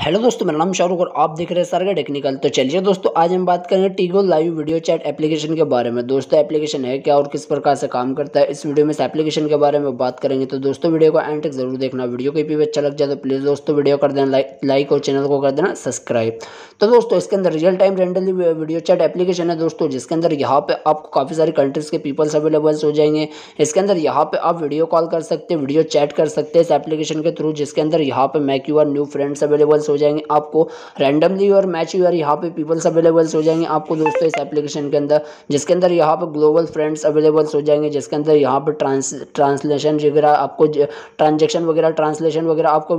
hello दोस्तों मेरा नाम शाहरुख और आप देख रहे हैं सारे टेक्निकल तो चलिए दोस्तों आज हम बात करेंगे टीगो लाइव वीडियो चैट एप्लीकेशन के बारे में दोस्तों एप्लीकेशन है क्या और किस प्रकार से काम करता है इस वीडियो में इस एप्लीकेशन के बारे में बात करेंगे तो दोस्तों वीडियो को एंड तक जरूर देखना वीडियो को भी अच्छा लग जाए तो प्लीज़ दोस्तों वीडियो कर देना लाइक और चैनल को कर देना सब्सक्राइब तो दोस्तों इसके अंदर रियल टाइम रेंडली वीडियो चैट एप्लीकेशन है दोस्तों जिसके अंदर यहाँ पर आपको काफ़ी सारी कंट्रीज़ के पीपल्स अवेलेबल्स हो जाएंगे इसके अंदर यहाँ पर आप वीडियो कॉल कर सकते हैं वीडियो चैट कर सकते हैं इस एप्लीकेशन के थ्रू जिसके अंदर यहाँ पर मैक्यू न्यू फ्रेंड्स अवेलेबल्स हो जाएंगे आपको रैंडमली और मैच यूर यहाँ पे पीपल्स अवेलेबल्स हो जाएंगे आपको दोस्तों इस एप्लीकेशन के अंदर जिसके अंदर यहाँ पे ग्लोबल फ्रेंड्स अवेलेबल्स हो जाएंगे जिसके अंदर यहाँ पे ट्रांस ट्रांसलेशन वगैरह आपको ट्रांजेक्शन वगैरह ट्रांसलेशन वगैरह आपको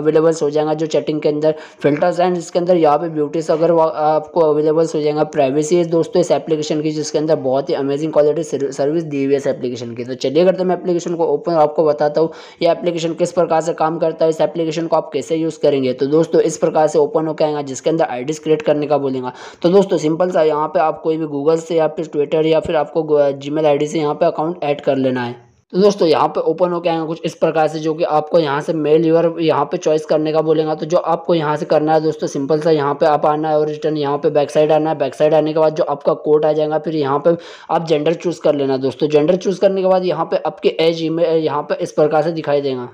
अवेलेबल्स हो जाएगा जो चैटिंग के अंदर फिल्टर्स एंड जिसके अंदर यहाँ पे ब्यूटीज अगर आपको अवेलेबल्स हो जाएगा प्राइवेसी दोस्तों इस एप्लीकेशन की जिसके अंदर बहुत ही अमेजिंग क्वालिटी सर्विस दी हुई है इस एप्लीकेशन की तो चलिए करते तो मैं एप्लीकेशन को ओपन आपको बताता हूँ ये एप्लीकेशन किस प्रकार से काम करता है इस एप्लीकेशन को आप कैसे यूज़ करेंगे तो दोस्तों दोस्तों इस प्रकार से ओपन होकर आएगा जिसके अंदर आईडीज क्रिएट करने का बोलेगा तो दोस्तों सिंपल सा यहाँ पे आप कोई भी गूगल से या फिर ट्विटर या फिर आपको जी मेल uh, से यहाँ पे अकाउंट ऐड कर लेना है तो दोस्तों यहाँ पे ओपन के आएगा कुछ इस प्रकार से जो कि आपको यहाँ से मेल यूर यहाँ पे चॉइस करने का बोलेगा तो जो आपको यहाँ से करना है दोस्तों सिंपल सा यहाँ पे आप आना है और रिटर्न यहाँ पे बैक साइड आना है बैक साइड आने के बाद जो आपका कोड आ जाएगा फिर यहाँ पे आप जेंडर चूज़ कर लेना दोस्तों जेंडर चूज़ करने के बाद यहाँ पे आपके एज ई यहाँ पे इस प्रकार से दिखाई देगा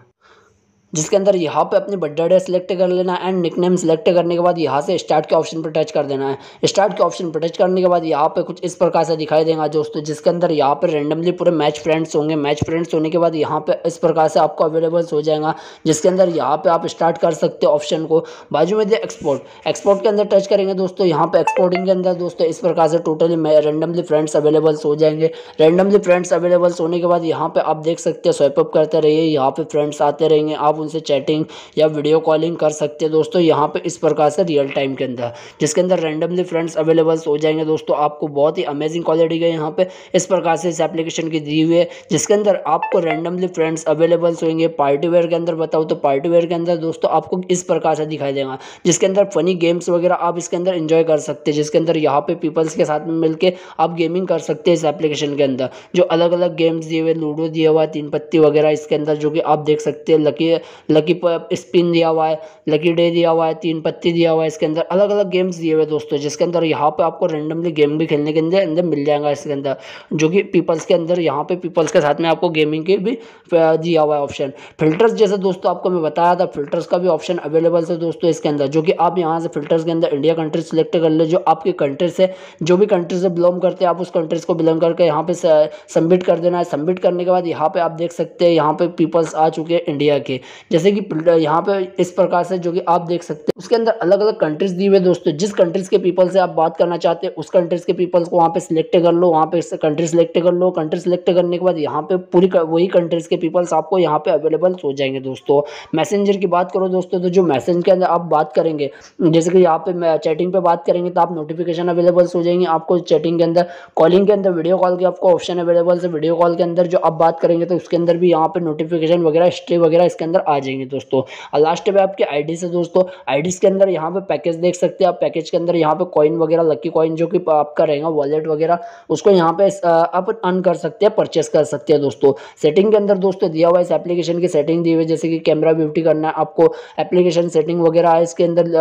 जिसके अंदर यहाँ पे अपनी बर्थडे सेलेक्ट कर लेना एंड निक नेम सेलेक्ट करने के बाद यहाँ से स्टार्ट के ऑप्शन पर टच कर देना है स्टार्ट के ऑप्शन पर टच करने के बाद यहाँ पे कुछ इस प्रकार से दिखाई देगा दोस्तों जिसके अंदर यहाँ पर रेंडमली पूरे मैच फ्रेंड्स होंगे मैच फ्रेंड्स होने के बाद यहाँ पे इस प्रकार से आपको अवेलेबल्स हो जाएगा जिसके अंदर यहाँ पर आप स्टार्ट कर सकते हो ऑप्शन को बाजू में दे एक्सपोर्ट एक्सपोर्ट के अंदर टच करेंगे दोस्तों यहाँ पर एक्सपोर्टिंग के अंदर दोस्तों इस प्रकार से टोटली रेंडमली फ्रेंड्स अवेलेबल्स हो जाएंगे रेंडमली फ्रेंड्स अवेलेबल्स होने के बाद यहाँ पर आप देख सकते हो स्वेपअप करते रहिए यहाँ पर फ्रेंड्स आते रहेंगे आप उनसे चैटिंग या वीडियो कॉलिंग कर सकते हैं दोस्तों यहाँ पर इस प्रकार से रियल टाइम के अंदर जिसके अंदर रैंडमली फ्रेंड्स अवेलेबल्स हो जाएंगे दोस्तों आपको बहुत ही अमेजिंग क्वालिटी का यहाँ पर इस प्रकार से इस एप्लीकेशन की दी हुई है जिसके अंदर आपको रैंडमली फ्रेंड्स अवेलेबल्स होंगे पार्टी वेयर के अंदर बताओ तो पार्टी वेयर के अंदर दोस्तों आपको इस प्रकार से दिखाई देगा जिसके अंदर फनी गेम्स वगैरह आप इसके अंदर इंजॉय कर सकते हैं जिसके अंदर यहाँ पे पीपल्स के साथ में मिलकर आप गेमिंग कर सकते हैं इस एप्लीकेशन के अंदर जो अलग अलग गेम्स दिए हुए लूडो दिया हुआ तीन पत्ती वगैरह इसके अंदर जो कि आप देख सकते हैं लकी लकी स्पिन दिया हुआ है लकी डे दिया हुआ है तीन पत्ती दिया हुआ है इसके अंदर अलग अलग गेम्स दिए हुए दोस्तों जिसके अंदर यहाँ पे आपको रेंडमली गेम भी खेलने के अंदर अंदर मिल जाएगा इसके अंदर जो कि पीपल्स के अंदर यहाँ पे पीपल्स के साथ में आपको गेमिंग के भी दिया हुआ है ऑप्शन फिल्टर्स जैसे दोस्तों आपको मैं बताया था फिल्टर्स का भी ऑप्शन अवेलेबल है दोस्तों इसके अंदर जो कि आप यहाँ से फिल्टर्स के अंदर इंडिया कंट्री सेलेक्ट कर ले जो आपकी कंट्री से जो भी कंट्री से बिलोंग करते हैं आप उस कंट्रीज को बिलोंग करके यहाँ पे सबमिट कर देना है सबमिट करने के बाद यहाँ पे आप देख सकते हैं यहाँ पे पीपल्स आ चुके हैं इंडिया के जैसे कि यहाँ पे इस प्रकार से जो कि आप देख सकते हैं उसके अंदर अलग अलग कंट्रीज दी हुए दोस्तों जिस कंट्रीज के पीपल से आप बात करना चाहते हैं उस कंट्रीज के पीपल्स को वहाँ पे सिलेक्ट कर लो वहाँ पे कंट्री सिलेक्ट कर लो कंट्री सिलेक्ट करने के बाद यहाँ पे पूरी वही कंट्रीज के पीपल्स आपको यहाँ पे अवेलेबल हो जाएंगे दोस्तों मैसेंजर की बात करो दोस्तों तो जो मैसेज के अंदर आप बात करेंगे जैसे कि यहाँ पे चैटिंग पे बात करेंगे तो आप नोटिफिकेशन अवेलेबल्स हो जाएंगे आपको चैटिंग के अंदर कॉलिंग के अंदर वीडियो कॉल के आपको ऑप्शन अवेलेबल है वीडियो कॉल के अंदर जो आप बात करेंगे तो उसके अंदर भी यहाँ पे नोटिफिकेशन वगैरह हिस्ट्री वगैरह इसके अंदर आ जाएंगे दोस्तों और लास्ट पे आपकी आईडी से दोस्तों आईडीज के अंदर यहाँ पे पैकेज देख सकते हैं आप पैकेज के अंदर यहाँ पे कॉइन वगैरह लकी कॉइन जो कि आपका रहेगा वॉलेट वगैरह उसको यहाँ पे आप अन कर सकते हैं परचेस कर सकते हैं दोस्तों सेटिंग के अंदर दोस्तों दिया हुआ इस एप्लीकेशन की सेटिंग दी हुई जैसे कि कैमरा ब्यूटी करना है आपको एप्लीकेशन सेटिंग वगैरह है इसके अंदर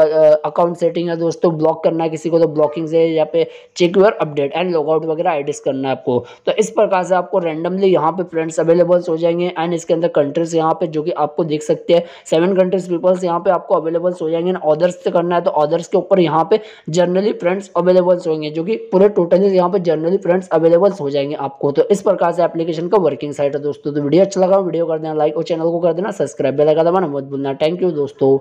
अकाउंट सेटिंग है दोस्तों ब्लॉक करना है किसी को तो ब्लॉकिंग से यहाँ पे check your update and logout वगैरह आईडीज करना है आपको तो इस प्रकार से आपको रैंडमली यहाँ पे फ्रेंड्स अवेलेबल्स हो जाएंगे एंड इसके अंदर कंट्रीज यहाँ पे जो कि आपको देख सकते हैं सेवन कंट्रीज पीपल्स यहाँ पे आपको अवेलेबल्स हो जाएंगे ऑर्डर्स से करना है तो ऑर्डर्स के ऊपर यहाँ पे जनरली फ्रेंड्स अवेलेबल्स होंगे जो कि पूरे टोटली यहाँ पे जनरली फ्रेंड्स अवेलेबल्स हो जाएंगे आपको तो इस प्रकार से एप्लीकेशन का वर्किंग साइट है दोस्तों तो वीडियो अच्छा लगा वीडियो कर देना लाइक और चैनल को कर देना सब्सक्राइब भी लगा दबाना मत भूलना थैंक यू दोस्तों